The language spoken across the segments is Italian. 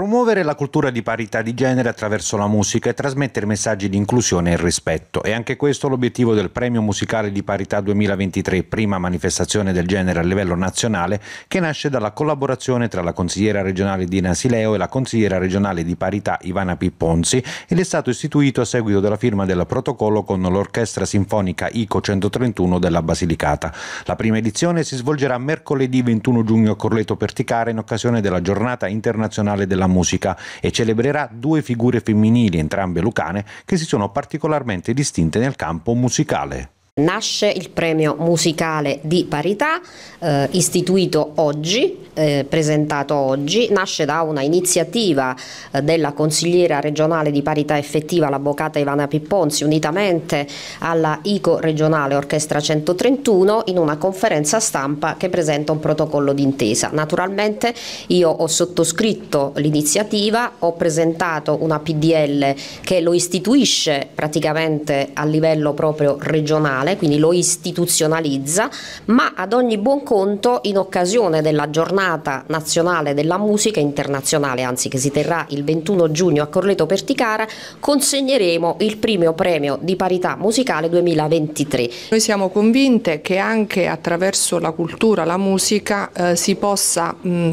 promuovere la cultura di parità di genere attraverso la musica e trasmettere messaggi di inclusione e rispetto. È anche questo l'obiettivo del Premio Musicale di Parità 2023, prima manifestazione del genere a livello nazionale, che nasce dalla collaborazione tra la consigliera regionale di Nasileo e la consigliera regionale di parità Ivana Pipponzi ed è stato istituito a seguito della firma del protocollo con l'Orchestra Sinfonica ICO 131 della Basilicata. La prima edizione si svolgerà mercoledì 21 giugno a Corleto Perticare in occasione della giornata internazionale della musica e celebrerà due figure femminili, entrambe lucane, che si sono particolarmente distinte nel campo musicale. Nasce il premio musicale di parità eh, istituito oggi, eh, presentato oggi, nasce da una iniziativa eh, della consigliera regionale di parità effettiva, l'avvocata Ivana Pipponzi, unitamente alla ICO regionale Orchestra 131 in una conferenza stampa che presenta un protocollo d'intesa. Naturalmente io ho sottoscritto l'iniziativa, ho presentato una PDL che lo istituisce praticamente a livello proprio regionale istituzionale, quindi lo istituzionalizza, ma ad ogni buon conto in occasione della giornata nazionale della musica internazionale, anzi che si terrà il 21 giugno a Corleto Perticara, consegneremo il primo premio di parità musicale 2023. Noi siamo convinte che anche attraverso la cultura, la musica, eh, si possa mh,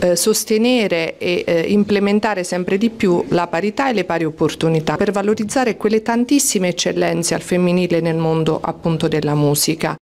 eh, sostenere e eh, implementare sempre di più la parità e le pari opportunità per valorizzare quelle tantissime eccellenze al femminile nel mondo mondo appunto della musica.